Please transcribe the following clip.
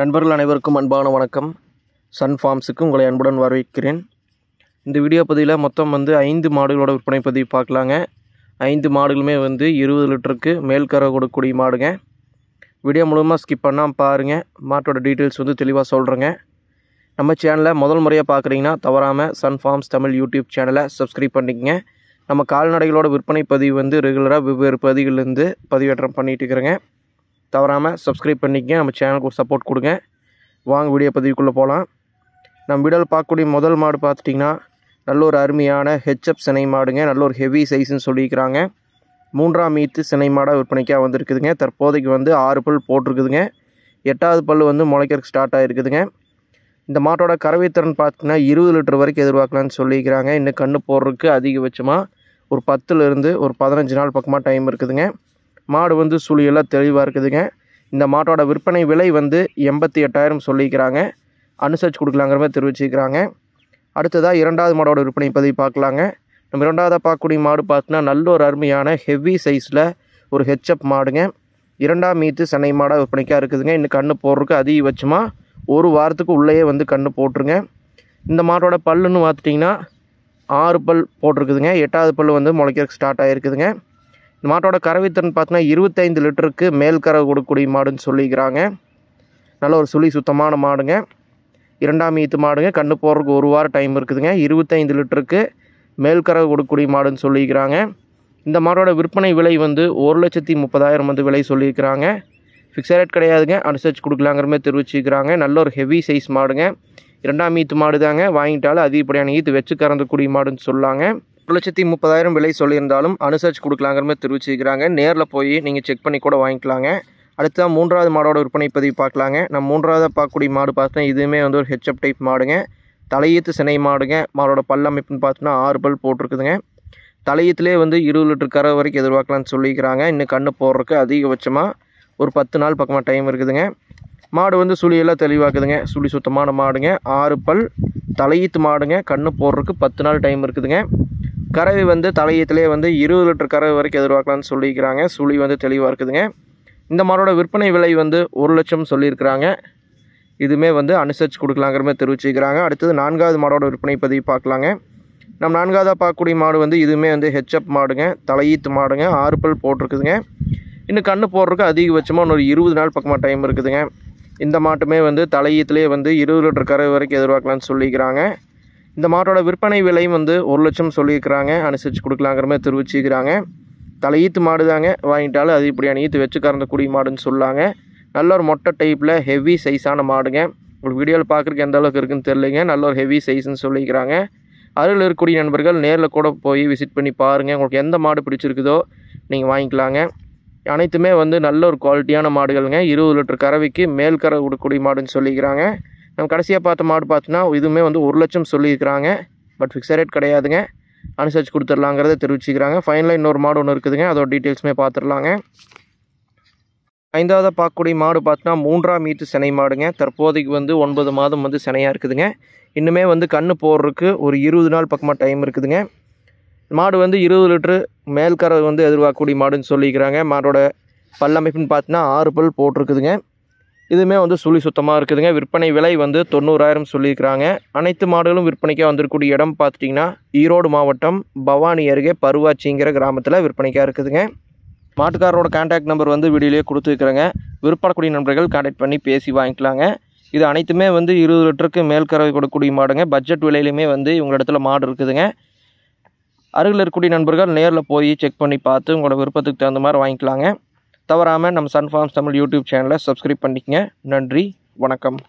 நண்பர்கள் அனைவருக்கும் அன்பான வணக்கம் சன் ஃபார்ம்ஸுக்கு உங்களை அன்புடன் வரவேற்கிறேன் இந்த வீடியோ பதிவில் மொத்தம் வந்து ஐந்து மாடுகளோட விற்பனை பதிவு பார்க்கலாங்க ஐந்து மாடுகளுமே வந்து இருபது லிட்டருக்கு மேல் கரை கொடுக்கக்கூடிய மாடுங்க வீடியோ மூலமாக ஸ்கிப் பண்ணால் பாருங்கள் மாட்டோட டீட்டெயில்ஸ் வந்து தெளிவாக சொல்கிறேங்க நம்ம சேனலில் முதல் முறையாக பார்க்குறீங்கன்னா தவறாமல் சன் ஃபார்ம்ஸ் தமிழ் யூடியூப் சேனலை சப்ஸ்கிரைப் பண்ணிக்கங்க நம்ம கால்நடைகளோட விற்பனை பதிவு வந்து ரெகுலராக வெவ்வேறு பதிவுலேருந்து பதிவேற்றம் பண்ணிகிட்டு இருக்கிறேங்க தவறாமல் சப்ஸ்கிரைப் பண்ணிக்க நம்ம சேனலுக்கு ஒரு சப்போர்ட் கொடுங்க வாங்க வீடியோ பதிவுக்குள்ளே போகலாம் நம்ம வீடியோவில் பார்க்கக்கூடிய முதல் மாடு பார்த்துட்டிங்கன்னா நல்ல ஒரு அருமையான ஹெச்எப் சினை மாடுங்க நல்ல ஒரு ஹெவி சைஸ்ன்னு சொல்லியிருக்கிறாங்க மூன்றாம் மீத்து சினை மாடாக விற்பனைக்காக வந்திருக்குதுங்க தற்போதைக்கு வந்து ஆறு பல் போட்டிருக்குதுங்க எட்டாவது பல் வந்து முளைக்கிறதுக்கு ஸ்டார்ட் ஆகிருக்குதுங்க இந்த மாட்டோட கறவைத்திறன் பார்த்திங்கன்னா இருபது லிட்டர் வரைக்கும் எதிர்பார்க்கலான்னு சொல்லியிருக்கிறாங்க இன்னும் கன்று போடுறதுக்கு அதிகபட்சமாக ஒரு பத்துலேருந்து ஒரு பதினஞ்சு நாள் பக்கமாக டைம் இருக்குதுங்க மாடு வந்து சுழியெல்லாம் தெளிவாக இருக்குதுங்க இந்த மாட்டோட விற்பனை விலை வந்து எண்பத்தி எட்டாயிரம் சொல்லிக்கிறாங்க அனுசரிச்சு கொடுக்கலாங்கிற மாதிரி தெரிவிச்சுக்கிறாங்க அடுத்ததாக இரண்டாவது மாடோட விற்பனை பதிவு பார்க்கலாங்க நம்ம இரண்டாவதாக பார்க்கக்கூடிய மாடு பார்த்தோன்னா நல்ல ஒரு அருமையான ஹெவி சைஸில் ஒரு ஹெச்அப் மாடுங்க இரண்டாம் மீத்து சென்னை மாடாக விற்பனைக்காக இருக்குதுங்க இன்னும் கண்ணு போடுறதுக்கு அதிகபட்சமாக ஒரு வாரத்துக்கு உள்ளேயே வந்து கண்ணு போட்டுருங்க இந்த மாட்டோட பல்லுன்னு பார்த்துட்டிங்கன்னா ஆறு பல் போட்டிருக்குதுங்க எட்டாவது பல் வந்து முளைக்கிறதுக்கு ஸ்டார்ட் ஆகிருக்குதுங்க இந்த மாட்டோட கறவைத்திறன் பார்த்தீங்கன்னா இருபத்தைந்து லிட்டருக்கு மேல் கறவை கொடுக்கக்கூடிய மாடுன்னு சொல்லிக்கிறாங்க நல்ல ஒரு சுழி சுத்தமான மாடுங்க இரண்டாம் ஈத்து மாடுங்க கண்ணு போடுறதுக்கு ஒரு வாரம் டைம் இருக்குதுங்க இருபத்தைந்து லிட்டருக்கு மேல் கறவை கொடுக்கக்கூடிய மாடுன்னு சொல்லிக்கிறாங்க இந்த மாடோட விற்பனை விலை வந்து ஒரு லட்சத்தி முப்பதாயிரம் வந்து விலை சொல்லியிருக்கிறாங்க ஃபிக்ஸட் ரேட் கிடையாதுங்க அனுசரிச்சு கொடுக்கலாங்கிற மாதிரி தெரிவிச்சுக்கிறாங்க நல்ல ஒரு ஹெவி சைஸ் மாடுங்க இரண்டாம் ஈத்து மாடு தாங்க வாங்கிட்டாலும் அதிகப்படியான ஈத்து வச்சு கறந்துக்கூடிய மாடுன்னு சொல்லாங்க ஒரு லட்சத்தி முப்பதாயிரம் விலை சொல்லியிருந்தாலும் அனுசரிச்சு கொடுக்கலாங்கிற மாதிரி தெரிவிச்சிருக்கிறாங்க நேரில் போய் நீங்கள் செக் பண்ணி கூட வாங்கிக்கலாங்க அடுத்ததாக மூன்றாவது மாடோட விற்பனை பதிவு பார்க்கலாங்க நம்ம மூன்றாவது பார்க்கக்கூடிய மாடு பார்த்தோன்னா இதுவுமே வந்து ஒரு ஹெச்எப் டைப் மாடுங்க தலையீத்து சினை மாடுங்க மாடோட பல்லமைப்புன்னு பார்த்தோன்னா ஆறு பல் போட்டிருக்குதுங்க தலையத்துலேயே வந்து இருபது லிட்டர் கரை வரைக்கும் எதிர்பார்க்கலான்னு சொல்லிக்கிறாங்க இன்னும் கண்ணு போடுறதுக்கு அதிகபட்சமாக ஒரு பத்து நாள் பக்கமாக டைம் இருக்குதுங்க மாடு வந்து சுழியெல்லாம் தெளிவாக்குதுங்க சுழி சுத்தமான மாடுங்க ஆறு பல் தலையீத்து மாடுங்க கண்ணு போடுறதுக்கு பத்து நாள் டைம் இருக்குதுங்க கறவை வந்து தலையத்திலே வந்து இருபது லிட்டர் கறவை வரைக்கும் எதிர்பார்க்கலாம்னு சொல்லியிருக்கிறாங்க சுழி வந்து தெளிவாக இருக்குதுங்க இந்த மாடோட விற்பனை விலை வந்து ஒரு லட்சம் சொல்லியிருக்கிறாங்க இதுவுமே வந்து அனுசரித்து கொடுக்கலாங்கிற மாதிரி அடுத்தது நான்காவது மாடோட விற்பனை பதிவு பார்க்கலாங்க நம்ம நான்காவதாக பார்க்கக்கூடிய மாடு வந்து இதுவுமே வந்து ஹெச்அப் மாடுங்க தலையீத்து மாடுங்க ஆறுப்பல் போட்டிருக்குதுங்க இன்னும் கண்ணு போடுறதுக்கு அதிகபட்சமாக இன்னொரு இருபது நாள் பக்கமாக டைம் இருக்குதுங்க இந்த மாட்டுமே வந்து தலையீத்துலேயே வந்து இருபது லிட்டர் கரை வரைக்கும் எதிர்பார்க்கலாம்னு சொல்லிக்கிறாங்க இந்த மாட்டோட விற்பனை விலையும் வந்து ஒரு லட்சம் சொல்லியிருக்கிறாங்க அனுசரித்து கொடுக்கலாங்கிற மாதிரி தெரிவிச்சுக்கிறாங்க தலையீத்து மாடு தாங்க வாங்கிட்டாலும் அது இப்படியான ஈத்து வச்சு கறந்த மாடுன்னு சொல்லாங்க நல்ல ஒரு மொட்டை டைப்பில் ஹெவி சைஸான மாடுங்க உங்களுக்கு வீடியோவில் பார்க்குறக்கு எந்த அளவுக்கு இருக்குன்னு தெரிலிங்க நல்ல ஒரு ஹெவி சைஸ்ன்னு சொல்லிக்கிறாங்க அருகில் இருக்கக்கூடிய நண்பர்கள் நேரில் கூட போய் விசிட் பண்ணி பாருங்கள் உங்களுக்கு எந்த மாடு பிடிச்சிருக்குதோ நீங்கள் வாங்கிக்கலாங்க அனைத்துமே வந்து நல்ல ஒரு குவாலிட்டியான மாடுகள்ங்க இருபது லிட்டர் கறவைக்கு மேல் கறவை கொடுக்கக்கூடிய மாடுன்னு சொல்லிக்கிறாங்க நம்ம கடைசியாக பார்த்த மாடு பார்த்தோன்னா இதுவுமே வந்து ஒரு லட்சம் சொல்லியிருக்கிறாங்க பட் ஃபிக்ஸ ரேட் கிடையாதுங்க அனுசரித்து கொடுத்துடலாங்கிறத தெரிவிச்சுக்கிறாங்க ஃபைனலாக இன்னொரு மாடு ஒன்று இருக்குதுங்க அதோட டீட்டெயில்ஸுமே பார்த்துடலாங்க ஐந்தாவது பார்க்கக்கூடிய மாடு பார்த்தோன்னா மூன்றாம் மீட்டு சினை மாடுங்க தற்போதைக்கு வந்து ஒன்பது மாதம் வந்து சினையாக இருக்குதுங்க இன்னுமே வந்து கண் போடுறதுக்கு ஒரு இருபது நாள் பக்கமாக டைம் இருக்குதுங்க மாடு வந்து இருபது லிட்ரு மேல்கரை வந்து எதிர்பார்க்கக்கூடிய மாடுன்னு சொல்லிக்கிறாங்க மாடோட பல்லமைப்புன்னு பார்த்தீங்கன்னா ஆறு பல் போட்டிருக்குதுங்க இதுவுமே வந்து சுழி சுத்தமாக இருக்குதுங்க விற்பனை விலை வந்து தொண்ணூறாயிரம் சொல்லியிருக்கிறாங்க அனைத்து மாடுகளும் விற்பனைக்காக வந்திருக்கக்கூடிய இடம் பார்த்துட்டிங்கன்னா ஈரோடு மாவட்டம் பவானி அருகே பருவாச்சிங்கிற கிராமத்தில் விற்பனைக்காக இருக்குதுங்க மாட்டுக்காரரோட கான்டாக்ட் நம்பர் வந்து வீடியோலேயே கொடுத்துருக்குறேங்க விற்பனக்கூடிய நண்பர்கள் கான்டாக்ட் பண்ணி பேசி வாங்கிக்கலாங்க இது அனைத்துமே வந்து இருபது லிட்டருக்கு மேல் கறவை கொடுக்கக்கூடிய மாடுங்க பட்ஜெட் விலையிலுமே வந்து இவங்க இடத்துல மாடு இருக்குதுங்க அருகில் இருக்கக்கூடிய நண்பர்கள் நேரில் போய் செக் பண்ணி பார்த்து உங்களோட விருப்பத்துக்கு தகுந்த மாதிரி வாங்கிக்கலாங்க தவறாமல் நம்ம சன்ஃபார்ம்ஸ் தமிழ் யூடியூப் சேனலை சப்ஸ்கிரைப் பண்ணிக்கங்க நன்றி வணக்கம்